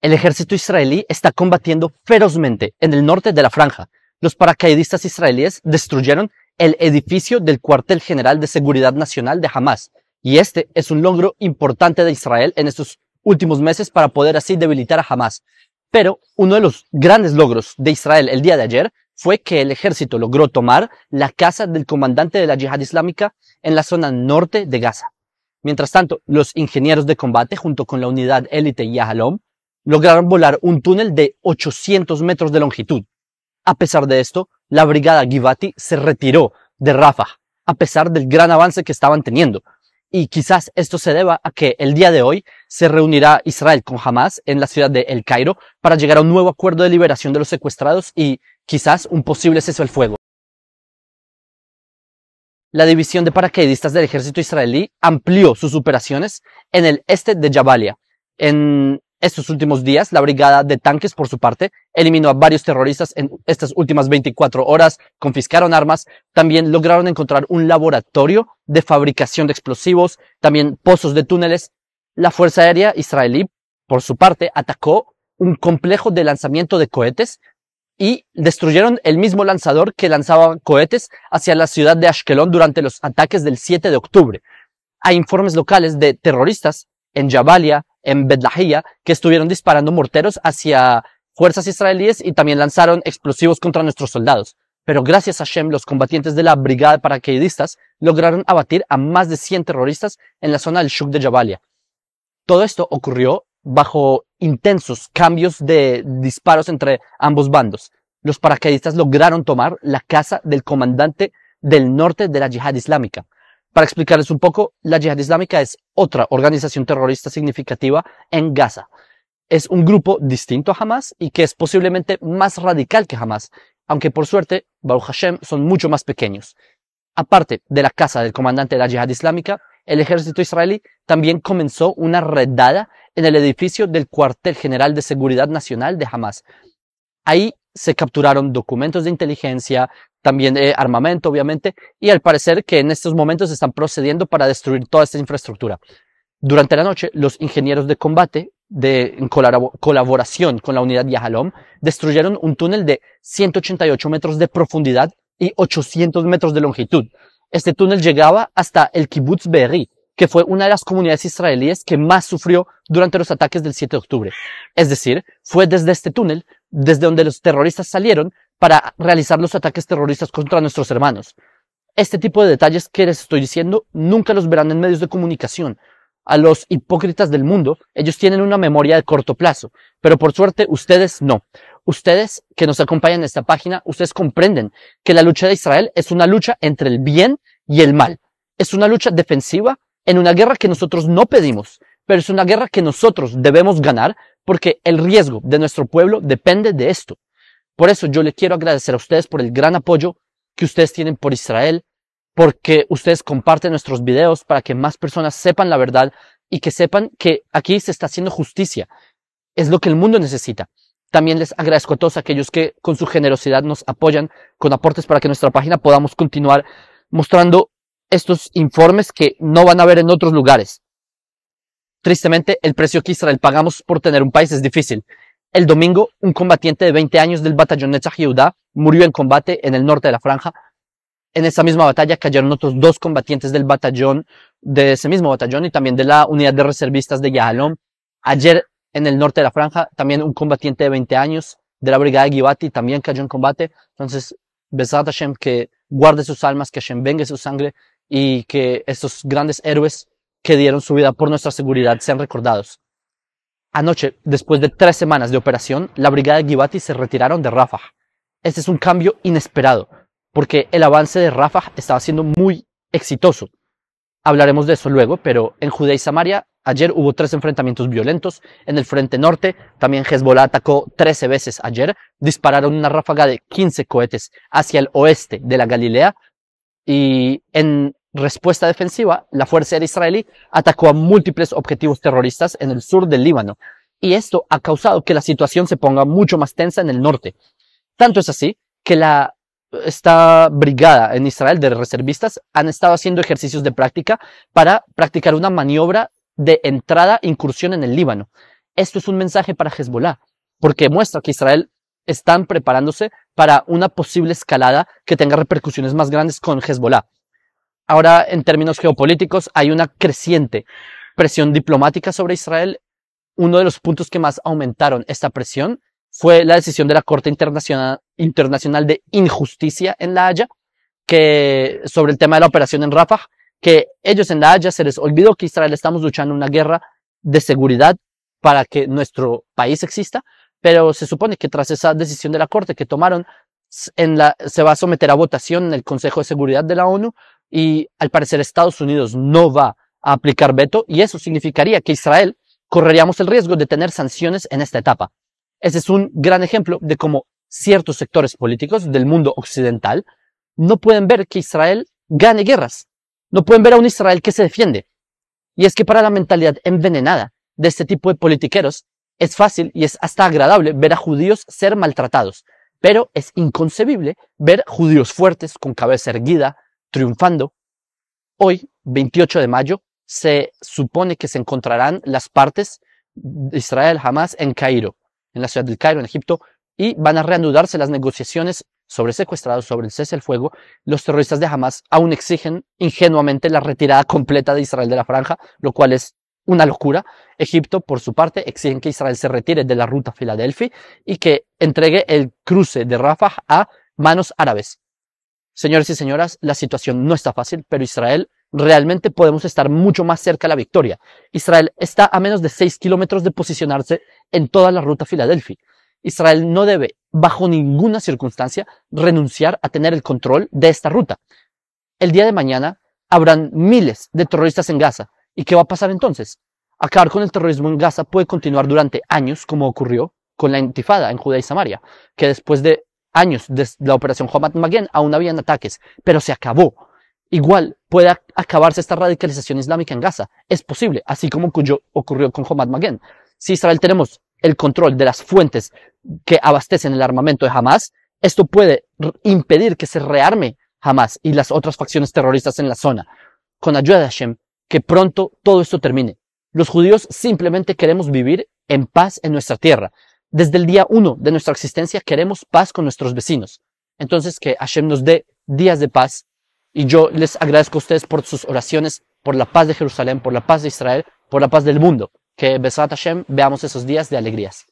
El ejército israelí está combatiendo ferozmente en el norte de la franja. Los paracaidistas israelíes destruyeron el edificio del cuartel general de seguridad nacional de Hamas, y este es un logro importante de Israel en estos últimos meses para poder así debilitar a Hamas. Pero uno de los grandes logros de Israel el día de ayer fue que el ejército logró tomar la casa del comandante de la yihad islámica en la zona norte de Gaza. Mientras tanto, los ingenieros de combate junto con la unidad élite Yahalom lograron volar un túnel de 800 metros de longitud. A pesar de esto, la brigada Givati se retiró de Rafah, a pesar del gran avance que estaban teniendo. Y quizás esto se deba a que el día de hoy se reunirá Israel con Hamas en la ciudad de El Cairo para llegar a un nuevo acuerdo de liberación de los secuestrados y quizás un posible cese al fuego. La división de paracaidistas del ejército israelí amplió sus operaciones en el este de Jabalia, en estos últimos días, la Brigada de Tanques, por su parte, eliminó a varios terroristas en estas últimas 24 horas, confiscaron armas, también lograron encontrar un laboratorio de fabricación de explosivos, también pozos de túneles. La Fuerza Aérea israelí, por su parte, atacó un complejo de lanzamiento de cohetes y destruyeron el mismo lanzador que lanzaba cohetes hacia la ciudad de Ashkelon durante los ataques del 7 de octubre. Hay informes locales de terroristas en Jabalia, en Betlajía, que estuvieron disparando morteros hacia fuerzas israelíes y también lanzaron explosivos contra nuestros soldados. Pero gracias a Shem, los combatientes de la brigada de paracaidistas lograron abatir a más de 100 terroristas en la zona del Shuk de Jabalia. Todo esto ocurrió bajo intensos cambios de disparos entre ambos bandos. Los paracaidistas lograron tomar la casa del comandante del norte de la yihad islámica, para explicarles un poco, la Yihad Islámica es otra organización terrorista significativa en Gaza. Es un grupo distinto a Hamas y que es posiblemente más radical que Hamas, aunque por suerte, Baruch Hashem, son mucho más pequeños. Aparte de la casa del comandante de la Yihad Islámica, el ejército israelí también comenzó una redada en el edificio del cuartel general de seguridad nacional de Hamas. Ahí se capturaron documentos de inteligencia, también eh, armamento, obviamente, y al parecer que en estos momentos están procediendo para destruir toda esta infraestructura. Durante la noche, los ingenieros de combate, de, en colaboración con la unidad Yahalom, destruyeron un túnel de 188 metros de profundidad y 800 metros de longitud. Este túnel llegaba hasta el kibbutz Be'eri, que fue una de las comunidades israelíes que más sufrió durante los ataques del 7 de octubre. Es decir, fue desde este túnel, desde donde los terroristas salieron, para realizar los ataques terroristas contra nuestros hermanos. Este tipo de detalles que les estoy diciendo nunca los verán en medios de comunicación. A los hipócritas del mundo, ellos tienen una memoria de corto plazo, pero por suerte ustedes no. Ustedes que nos acompañan en esta página, ustedes comprenden que la lucha de Israel es una lucha entre el bien y el mal. Es una lucha defensiva en una guerra que nosotros no pedimos, pero es una guerra que nosotros debemos ganar porque el riesgo de nuestro pueblo depende de esto. Por eso yo le quiero agradecer a ustedes por el gran apoyo que ustedes tienen por Israel, porque ustedes comparten nuestros videos para que más personas sepan la verdad y que sepan que aquí se está haciendo justicia. Es lo que el mundo necesita. También les agradezco a todos aquellos que con su generosidad nos apoyan con aportes para que nuestra página podamos continuar mostrando estos informes que no van a ver en otros lugares. Tristemente, el precio que Israel pagamos por tener un país es difícil el domingo, un combatiente de 20 años del batallón Netzach murió en combate en el norte de la franja. En esa misma batalla cayeron otros dos combatientes del batallón, de ese mismo batallón y también de la unidad de reservistas de Yahalom. Ayer, en el norte de la franja, también un combatiente de 20 años de la brigada de Givati también cayó en combate. Entonces, a Hashem que guarde sus almas, que Hashem vengue su sangre y que estos grandes héroes que dieron su vida por nuestra seguridad sean recordados. Anoche, después de tres semanas de operación, la brigada de Givati se retiraron de Rafah. Este es un cambio inesperado, porque el avance de Rafah estaba siendo muy exitoso. Hablaremos de eso luego, pero en Judea y Samaria ayer hubo tres enfrentamientos violentos. En el frente norte, también Hezbollah atacó 13 veces ayer. Dispararon una ráfaga de 15 cohetes hacia el oeste de la Galilea. Y en respuesta defensiva, la Fuerza Israelí atacó a múltiples objetivos terroristas en el sur del Líbano, y esto ha causado que la situación se ponga mucho más tensa en el norte. Tanto es así que la esta brigada en Israel de reservistas han estado haciendo ejercicios de práctica para practicar una maniobra de entrada incursión en el Líbano. Esto es un mensaje para Hezbollah, porque muestra que Israel están preparándose para una posible escalada que tenga repercusiones más grandes con Hezbollah. Ahora, en términos geopolíticos, hay una creciente presión diplomática sobre Israel uno de los puntos que más aumentaron esta presión fue la decisión de la Corte Internacional, de Injusticia en La Haya, que sobre el tema de la operación en Rafah, que ellos en La Haya se les olvidó que Israel estamos luchando una guerra de seguridad para que nuestro país exista, pero se supone que tras esa decisión de la Corte que tomaron, se va a someter a votación en el Consejo de Seguridad de la ONU y al parecer Estados Unidos no va a aplicar veto y eso significaría que Israel correríamos el riesgo de tener sanciones en esta etapa. Ese es un gran ejemplo de cómo ciertos sectores políticos del mundo occidental no pueden ver que Israel gane guerras, no pueden ver a un Israel que se defiende. Y es que para la mentalidad envenenada de este tipo de politiqueros es fácil y es hasta agradable ver a judíos ser maltratados, pero es inconcebible ver judíos fuertes, con cabeza erguida, triunfando. Hoy, 28 de mayo, se supone que se encontrarán las partes de Israel Hamas en Cairo, en la ciudad del Cairo, en Egipto, y van a reanudarse las negociaciones sobre secuestrados, sobre el cese del fuego. Los terroristas de Hamas aún exigen ingenuamente la retirada completa de Israel de la franja, lo cual es una locura. Egipto, por su parte, exigen que Israel se retire de la ruta Filadelfia y que entregue el cruce de Rafah a manos árabes. Señores y señoras, la situación no está fácil, pero Israel realmente podemos estar mucho más cerca de la victoria. Israel está a menos de 6 kilómetros de posicionarse en toda la ruta Filadelfia. Israel no debe, bajo ninguna circunstancia, renunciar a tener el control de esta ruta. El día de mañana habrán miles de terroristas en Gaza. ¿Y qué va a pasar entonces? Acabar con el terrorismo en Gaza puede continuar durante años, como ocurrió con la intifada en Judea y Samaria, que después de años de la operación Hamad Maguen aún habían ataques, pero se acabó igual pueda acabarse esta radicalización islámica en Gaza. Es posible, así como ocurrió con Hamad Magen. Si Israel tenemos el control de las fuentes que abastecen el armamento de Hamas, esto puede impedir que se rearme Hamas y las otras facciones terroristas en la zona. Con ayuda de Hashem, que pronto todo esto termine. Los judíos simplemente queremos vivir en paz en nuestra tierra. Desde el día uno de nuestra existencia queremos paz con nuestros vecinos. Entonces que Hashem nos dé días de paz y yo les agradezco a ustedes por sus oraciones, por la paz de Jerusalén, por la paz de Israel, por la paz del mundo. Que Besrat Hashem veamos esos días de alegrías.